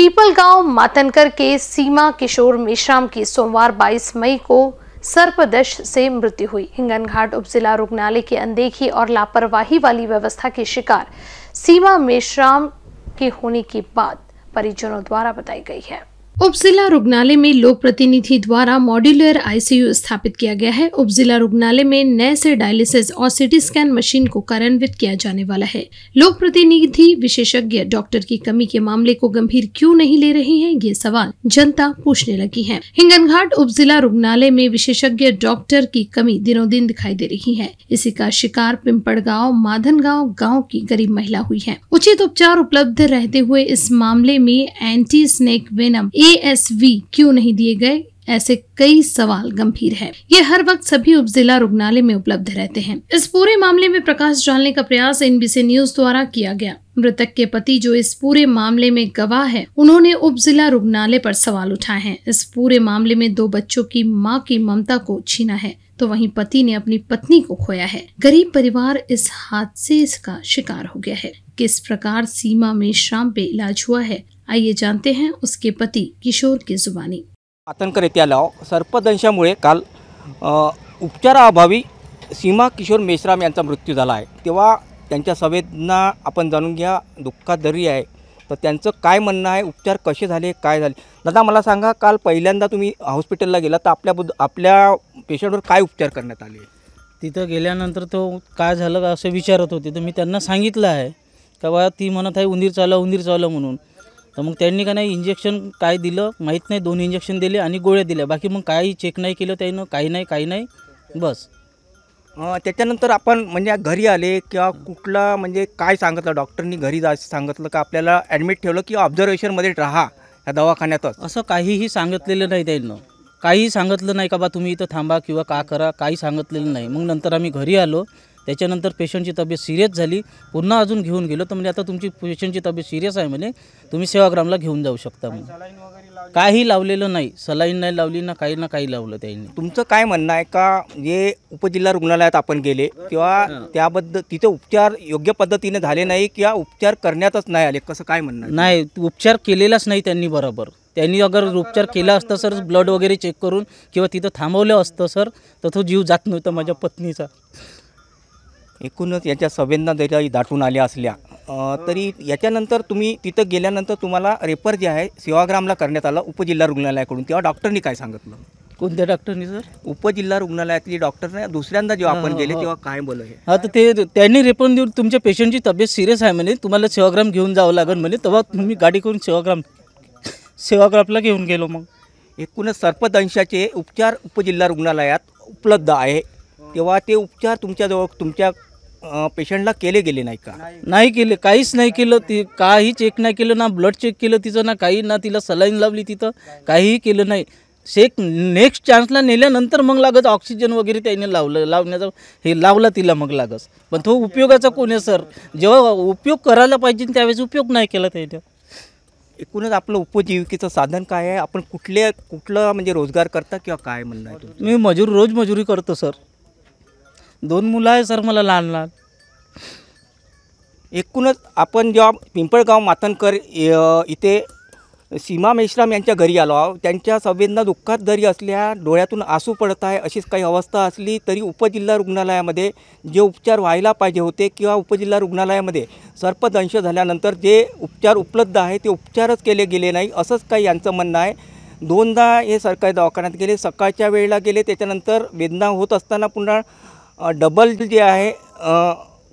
पीपलगांव मातनकर के सीमा किशोर मेश्राम की सोमवार 22 मई को सर्पदश से मृत्यु हुई हिंगन घाट उप जिला रुग्णालय की अनदेखी और लापरवाही वाली व्यवस्था की शिकार सीमा मेश्राम के होने की बात परिजनों द्वारा बताई गई है उपजिला रुग्णालय में लोक प्रतिनिधि द्वारा मॉड्यूलर आईसीयू स्थापित किया गया है उपजिला रुग्णालय में नए से डायलिसिस और सिटी स्कैन मशीन को कार्यान्वित किया जाने वाला है लोक प्रतिनिधि विशेषज्ञ डॉक्टर की कमी के मामले को गंभीर क्यों नहीं ले रहे हैं ये सवाल जनता पूछने लगी है हिंगनघाट उपजिला रुग्णालय में विशेषज्ञ डॉक्टर की कमी दिनों दिन दिखाई दे रही है इसी का शिकार पिंपड़ गाँव माधन गाँव की गरीब महिला हुई है उचित उपचार उपलब्ध रहते हुए इस मामले में anti snake venom A ASV क्यों नहीं दिए गए ऐसे कई सवाल गंभीर हैं। ये हर वक्त सभी उप जिला रुग्णालय में उपलब्ध रहते हैं इस पूरे मामले में प्रकाश डालने का प्रयास एनबीसी न्यूज द्वारा किया गया मृतक के पति जो इस पूरे मामले में गवाह है उन्होंने उप जिला रुग्णालय पर सवाल उठाए हैं इस पूरे मामले में दो बच्चों की माँ की ममता को छीना है तो वहीं पति ने अपनी पत्नी को खोया है गरीब परिवार इस हादसे का शिकार हो गया है किस प्रकार सीमा में शाम पे इलाज हुआ है आइए जानते हैं उसके पति किशोर की जुबानी आतंकरित्याला सर्पदंशामुळे काल उपचाराअभावी सीमा किशोर मेश्राम यांचा मृत्यू झाला आहे तेव्हा त्यांच्या संवेदना आपण जाणून घ्या दुःखादरी आहे तर काय म्हणणं आहे उपचार कसे झाले काय दादा मला सांगा काल पहिल्यांदा तुम्ही हॉस्पिटलला गेला तर आपल्याबद्दल आपल्या पेशंटवर काय उपचार करण्यात आले तिथं तो काय विचारत होते तो मैं त्यांना सांगितलं आहे का बा ती म्हणत आहे उंदीर चावला उंदीर चावला म्हणून तर मग त्यांनी का नाही इंजेक्शन काय दिलं माहीत नाही दोन इंजेक्शन दिले आणि गोळ्या दिल्या बाकी मग काही चेक नाही केलं त्यानं काही नाही काही नाही बस त्याच्यानंतर आपण म्हणजे घरी आले किंवा कुठला म्हणजे काय सांगितलं डॉक्टरनी घरी जा सांगितलं का आपल्याला ॲडमिट ठेवलं की ऑब्झर्वेशनमध्ये राहा या दवाखान्यातच असं काहीही सांगितलेलं नाही त्यानं काहीही सांगितलं नाही का बा तुम्ही इथं थांबा किंवा का करा काही सांगितलेलं नाही मग नंतर आम्ही घरी आलो त्याच्यानंतर पेशंटची तब्येत सिरियस झाली पुन्हा अजून घेऊन गेलो तर म्हणजे आता तुमची पेशंटची तब्येत सिरियस आहे म्हणजे तुम्ही सेवाग्रामला घेऊन जाऊ शकता म्हणून काही लावलेलं नाही सलाईन नाही लावली ना काही ना काही लावलं त्यांनी तुमचं काय म्हणणं आहे का जे उपजिल्हा रुग्णालयात आपण गेले किंवा त्याबद्दल तिथे उपचार योग्य पद्धतीने झाले नाही किंवा उपचार करण्यातच नाही आले कसं काय म्हणणं नाही उपचार केलेलाच नाही त्यांनी बरोबर त्यांनी अगर उपचार केला असता सर ब्लड वगैरे चेक करून किंवा तिथं थांबवलं असतं सर तर तो जीव जात नव्हता माझ्या पत्नीचा एकूणच याच्या संवेदना जरी दाटून आल्या असल्या तरी याच्यानंतर तुम्ही तिथं गेल्यानंतर तुम्हाला रेफर जे आहे सेवाग्रामला करण्यात आला उपजिल्हा रुग्णालयाकडून तेव्हा डॉक्टरनी काय सांगितलं कोणत्या डॉक्टरनी सर उपजिल्हा रुग्णालयातली डॉक्टरने दुसऱ्यांदा जेव्हा आपण गेले तेव्हा काय बोल हा तर ते त्यांनी रेफर देऊन तुमच्या पेशंटची तब्येत सिरियस आहे म्हणे तुम्हाला सेवाग्राम घेऊन जावं लागेल म्हणे तेव्हा तुम्ही गाडी करून सेवाग्राम सेवाग्रामला घेऊन गेलो मग एकूणच सर्पदंशाचे उपचार उपजिल्हा रुग्णालयात उपलब्ध आहे तेव्हा ते उपचार तुमच्याजवळ तुमच्या पेशंटला केले गेले नाही का नाही केले काहीच नाही केलं ती काही चेक नाही केलं ना ब्लड चेक केलं तिचं ना काही ना तिला सलाईन लावली तिथं काहीही केलं नाही शेक नेक्स्ट चान्सला नेल्यानंतर मग लागत ऑक्सिजन वगैरे त्याने लावलं लावण्याचा हे लावला तिला मग लागत पण तो उपयोगाचा कोण आहे सर जेव्हा उपयोग करायला पाहिजे त्यावेळेस उपयोग नाही केला त्याने एकूणच आपलं उपजीविकेचं साधन काय आहे आपण कुठल्या कुठलं म्हणजे रोजगार करता किंवा काय म्हणणार आहे मी मजूर रोज मजुरी करतो सर दोन मुलं आहे सर मला लहान लहान एकूणच आपण जेव्हा पिंपळगाव मातनकर इथे सीमा मेश्राम यांच्या घरी आलो आहोत त्यांच्या संवेदना दुःखात जरी असल्या डोळ्यातून आसू पडत आहे अशीच काही अवस्था असली तरी उपजिल्हा रुग्णालयामध्ये जे उपचार व्हायला पाहिजे होते किंवा उपजिल्हा रुग्णालयामध्ये सर्पदंश झाल्यानंतर जे उपचार उपलब्ध आहे ते उपचारच केले गेले नाही असंच काही यांचं म्हणणं आहे दोनदा हे सरकारी दवाखान्यात गेले सकाळच्या वेळेला गेले त्याच्यानंतर वेदना होत असताना पुन्हा डबल जे आहे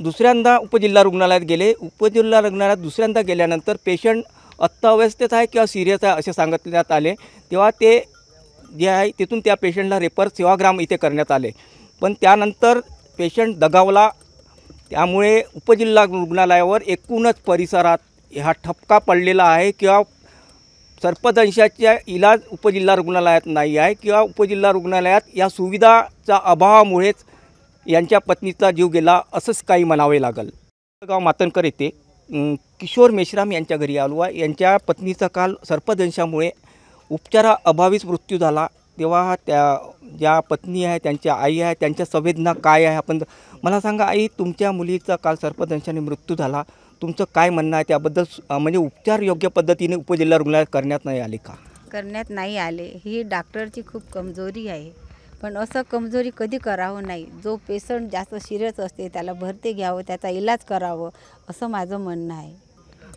दुसऱ्यांदा उपजिल्हा रुग्णालयात गेले उपजिल्हा रुग्णालयात दुसऱ्यांदा गेल्यानंतर पेशंट अत्यावस्थेत आहे किंवा सिरियस आहे असे सांगण्यात आले तेव्हा ते जे आहे तिथून त्या पेशंटला रेफर सेवाग्राम इथे करण्यात आले पण त्यानंतर पेशंट दगावला त्यामुळे उपजिल्हा रुग्णालयावर एकूणच परिसरात हा ठपका पडलेला आहे किंवा सर्पदंशाच्या इलाज उपजिल्हा रुग्णालयात नाही आहे किंवा उपजिल्हा रुग्णालयात या सुविधाच्या अभावामुळेच यांच्या पत्नीचा जीव गेला असंच काही म्हणावे लागल गाव मातनकर येथे किशोर मेश्राम यांच्या घरी आलो यांच्या पत्नीचा काल सर्पदंशामुळे उपचाराअभावीच मृत्यू झाला तेव्हा त्या ज्या पत्नी आहे त्यांच्या आई आहे त्यांच्या संवेदना काय आहे आपण मला सांगा आई तुमच्या मुलीचा काल सर्पदंशाने मृत्यू झाला तुमचं काय म्हणणं आहे त्याबद्दल म्हणजे उपचार योग्य पद्धतीने उपजिल्हा रुग्णालयात करण्यात नाही आले का करण्यात नाही आले ही डॉक्टरची खूप कमजोरी आहे पण असं कमजोरी कधी करावं नाही जो पेशंट जास्त सिरियस असते त्याला भरती घ्यावं त्याचा इलाज करावं असं माझं म्हणणं आहे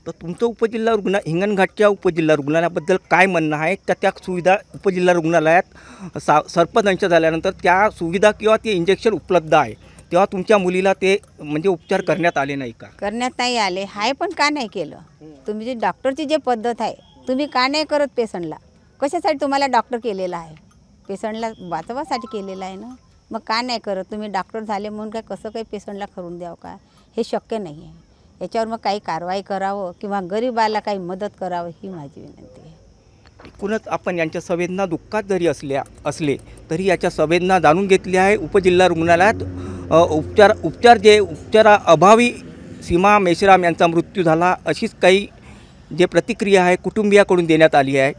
तर तुमचं उपजिल्हा रुग्ण हिंगणघाटच्या उपजिल्हा रुग्णालयाबद्दल काय म्हणणं आहे त्या त्या सुविधा उपजिल्हा रुग्णालयात सा सर्पदंश झाल्यानंतर त्या सुविधा किंवा ते इंजेक्शन उपलब्ध आहे तेव्हा तुमच्या मुलीला ते म्हणजे उपचार करण्यात आले नाही का करण्यात नाही आले आहे पण का नाही केलं तुम्ही जे डॉक्टरची जे पद्धत आहे तुम्ही का नाही करत पेशंटला कशासाठी तुम्हाला डॉक्टर केलेला आहे पेशंटला वाचवासाठी केलेलं आहे ना मग का नाही करत तुम्ही डॉक्टर झाले म्हणून काय कसं काही पेशंटला करून द्यावं का हे शक्य नाही आहे याच्यावर मग काही कारवाई करावं किंवा गरीबाला काही मदत करावं ही माझी विनंती आहे एकूणच आपण यांच्या संवेदना दुःखात जरी असल्या असले तरी याच्या संवेदना जाणून घेतल्या आहे उपजिल्हा रुग्णालयात उपचार उपचार जे उपचारा अभावी सीमा मेश्राम यांचा मृत्यू झाला अशीच काही जे प्रतिक्रिया आहे कुटुंबियाकडून देण्यात आली आहे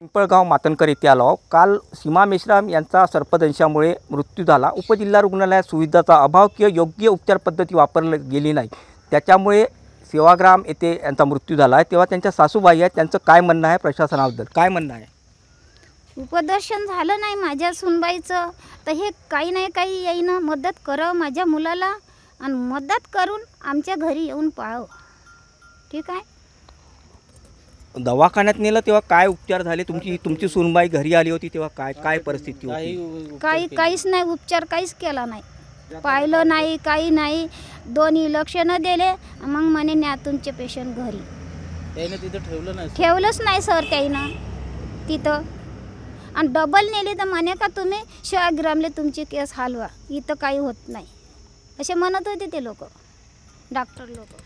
पिंपळगाव मातनकर येथे आलो काल सीमा मेश्राम यांचा सर्पदंशामुळे मृत्यू झाला उपजिल्हा रुग्णालयात सुविधाचा अभाव किंवा योग्य उपचार पद्धती वापरली गेली नाही त्याच्यामुळे सेवाग्राम येथे यांचा मृत्यू झाला आहे तेव्हा त्यांच्या सासूबाई आहेत त्यांचं काय म्हणणं आहे प्रशासनाबद्दल काय म्हणणं आहे उपदर्शन झालं नाही माझ्या सुनबाईचं तर हे काही नाही काही येईन मदत करावं माझ्या मुलाला आणि मदत करून आमच्या घरी येऊन पाळावं ठीक आहे दवाखान्यात नेलं तेव्हा काय उपचार झाले तुमची तुमची सुनबाई घरी आली होती तेव्हा काय काय परिस्थिती होती काही काहीच नाही उपचार काहीच केला नाही पाहिलं नाही काही नाही दोन्ही लक्ष न दिले मग म्हणे न्या तुमचे पेशंट घरी ठेवलं नाही ठेवलंच नाही सर त्याईनं तिथं आणि डबल नेली तर म्हणे का तुम्ही शिवाग्रामले तुमची केस हलवा इथं काही होत नाही असे म्हणत होते ते लोक डॉक्टर लोक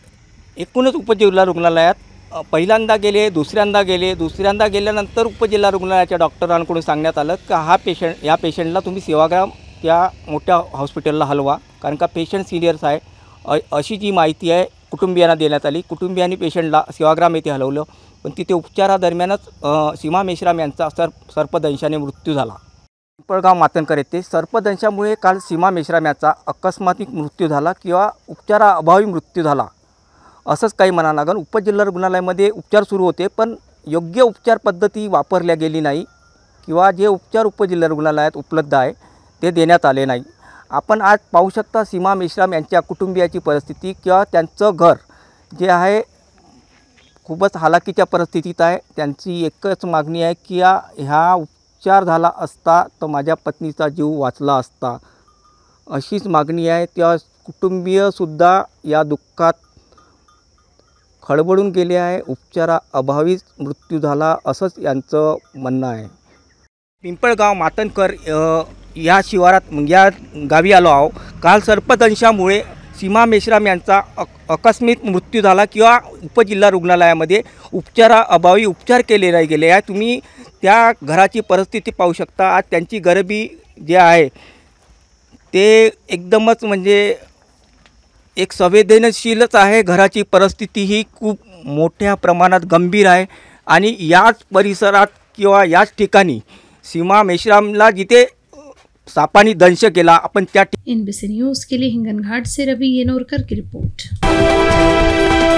एकूणच उपजिल्हा रुग्णालयात पहिल्यांदा गेले दुसऱ्यांदा गेले दुसऱ्यांदा गेल्यानंतर उपजिल्हा रुग्णालयाच्या डॉक्टरांकडून सांगण्यात आलं का हा पेशंट या पेशंटला तुम्ही सेवाग्राम त्या मोठ्या हॉस्पिटलला हलवा कारण का पेशंट सिनियर्स आहे अशी जी माहिती आहे कुटुंबियांना देण्यात आली कुटुंबियांनी पेशंटला सेवाग्राम येथे हलवलं पण तिथे उपचारादरम्यानच सीमा मेश्राम यांचा सर सर्पदंशाने मृत्यू झाला पिंपळगाव मातनकर येथे सर्पदंशामुळे काल सीमा मेश्राम यांचा अकस्मातिक मृत्यू झाला किंवा उपचाराअभावी मृत्यू झाला असंच काही म्हणा लागेल उपजिल्हा रुग्णालयामध्ये उपचार सुरू होते पण योग्य उपचार पद्धती वापरल्या गेली नाही किंवा जे उपचार उपजिल्हा रुग्णालयात उपलब्ध आहे ते देण्यात आले नाही आपण आज पाहू शकता सीमा मेश्राम यांच्या कुटुंबियाची परिस्थिती किंवा त्यांचं घर जे आहे खूपच हालाकीच्या परिस्थितीत आहे त्यांची एकच मागणी आहे की या ह्या उपचार झाला असता तर माझ्या पत्नीचा जीव वाचला असता अशीच मागणी आहे त्या कुटुंबीयसुद्धा या दुःखात खळबळून गेले आहे उपचाराअभावीच मृत्यू झाला असंच यांचं म्हणणं आहे पिंपळगाव मातनकर या शिवारात या गावी आलो आहो काल सर्पदंशामुळे सीमा मेश्राम यांचा अक आकस्मित मृत्यू झाला किंवा उपजिल्हा रुग्णालयामध्ये उपचाराअभावी उपचार केले नाही गेले आहे तुम्ही त्या घराची परिस्थिती पाहू शकता आज त्यांची गरबी जे आहे ते एकदमच म्हणजे एक संवेदनशीलच आहे घराची परिस्थिती ही खूप मोठ्या प्रमाणात गंभीर आहे आणि याच परिसरात किंवा याच ठिकाणी सीमा मेश्रामला जिथे सापानी दंश केला आपण त्या एनबीसी न्यूज केली हिंगणघाट से रवी येनोरकर की रिपोर्ट